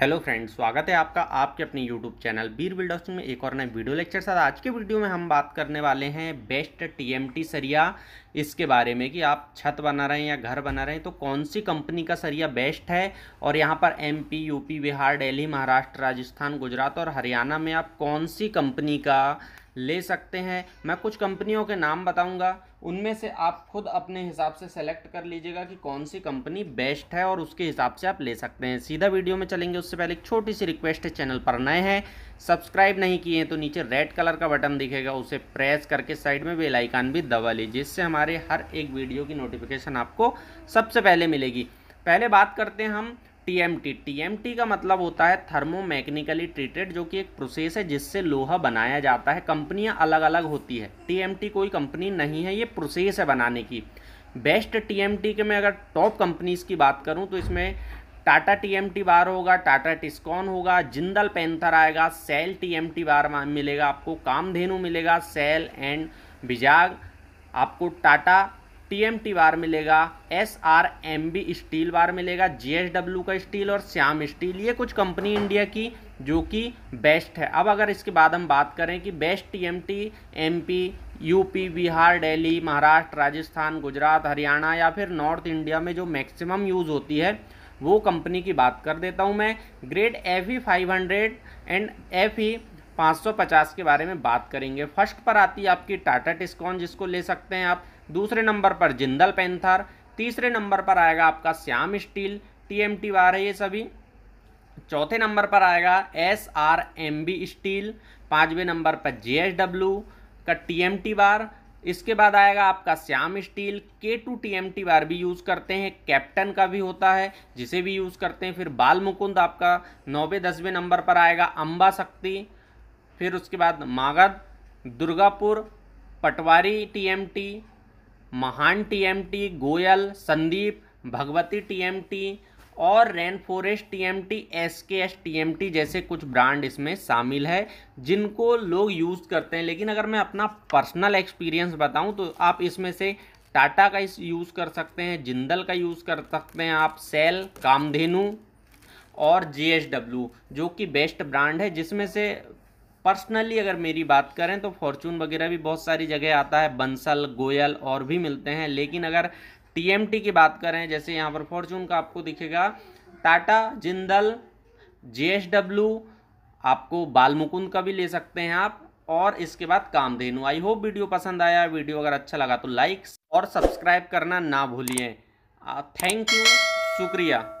hello friends स्वागत है आपका आपके अपने यूट्यूब चैनल बीर बिल्डर्स में एक और नए वीडियो लेक्चर साथ आज के वीडियो में हम बात करने वाले हैं बेस्ट टीएमटी सरिया इसके बारे में कि आप छत बना रहे हैं या घर बना रहे हैं तो कौन सी कंपनी का सरिया बेस्ट है और यहाँ पर एमपी यूपी बिहार डेली महाराष्ट्र राजस्थान गुजरात और हरियाणा में आप कौन सी कंपनी का ले सकते हैं मैं कुछ कंपनियों के नाम बताऊंगा उनमें से आप खुद अपने हिसाब से सेलेक्ट कर लीजिएगा कि कौन सी कंपनी बेस्ट है और उसके हिसाब से आप ले सकते हैं सीधा वीडियो में चलेंगे उससे पहले एक छोटी सी रिक्वेस्ट है चैनल पर नए हैं सब्सक्राइब नहीं किए हैं तो नीचे रेड कलर का बटन दिखेगा उसे प्रेस करके साइड में बेल भी दबा लीजिए जिससे हमारे हर एक वीडियो की नोटिफिकेशन आपको सबसे पहले मिलेगी पहले बात करते हैं हम टीएमटी टीएमटी का मतलब होता है थर्मोमैकेनिकली ट्रीटेड जो कि एक प्रोसेस है जिससे लोहा बनाया जाता है कंपनियां अलग अलग होती है टीएमटी कोई कंपनी नहीं है ये प्रोसेस है बनाने की बेस्ट टीएमटी के मैं अगर टॉप कंपनीज़ की बात करूं तो इसमें टाटा टीएमटी बार होगा टाटा टिस्कॉन होगा जिंदल पेंथर आएगा सेल टी बार मिलेगा आपको कामधेनु मिलेगा सेल एंड बिजाग आपको टाटा टीएमटी बार मिलेगा S R M B steel bar मिलेगा जीएसडब्ल्यू का स्टील और श्याम स्टील ये कुछ कंपनी इंडिया की जो कि बेस्ट है अब अगर इसके बाद हम बात करें कि best TMT MP UP Bihar Delhi Maharashtra Rajasthan Gujarat Haryana या फिर नॉर्थ इंडिया में जो मैक्सिमम यूज़ होती है वो कंपनी की बात कर देता हूँ मैं grade F E e five hundred and F E 550 के बारे में बात करेंगे फर्स्ट पर आती है आपकी टाटा टिस्कॉन जिसको ले सकते हैं आप दूसरे नंबर पर जिंदल पेंथर तीसरे नंबर पर आएगा आपका श्याम स्टील टी वार है ये सभी चौथे नंबर पर आएगा S R M B steel पाँचवें नंबर पर जे एस डब्ल्यू का टी एम टी बार इसके बाद आएगा आपका श्याम स्टील के टू टी एम टी बार भी यूज़ करते हैं कैप्टन का भी होता है जिसे भी यूज़ करते हैं फिर बाल मुकुंद आपका नौवे दसवें नंबर पर आएगा अम्बा शक्ति फिर उसके बाद Magadh Durgapur Patwari T M T Mahan TMT Goyal Sandeep Bhagwati TMT और rain forest T M T S K S T M T जैसे कुछ ब्रांड इसमें शामिल है जिनको लोग यूज़ करते हैं लेकिन अगर मैं अपना पर्सनल एक्सपीरियंस बताऊं तो आप इसमें से टाटा का यूज़ कर सकते हैं जिंदल का यूज़ कर सकते हैं आप सेल कामधेनु और जे जो कि बेस्ट ब्रांड है जिसमें से पर्सनली अगर मेरी बात करें तो फॉर्चून वगैरह भी बहुत सारी जगह आता है बंसल गोयल और भी मिलते हैं लेकिन अगर टी की बात करें जैसे यहाँ पर फॉर्चून का आपको दिखेगा टाटा जिंदल जे आपको बालमुकुंद का भी ले सकते हैं आप और इसके बाद कामधेनु आई होप वीडियो पसंद आया वीडियो अगर अच्छा लगा तो लाइक और सब्सक्राइब करना ना भूलिए थैंक uh, यू शुक्रिया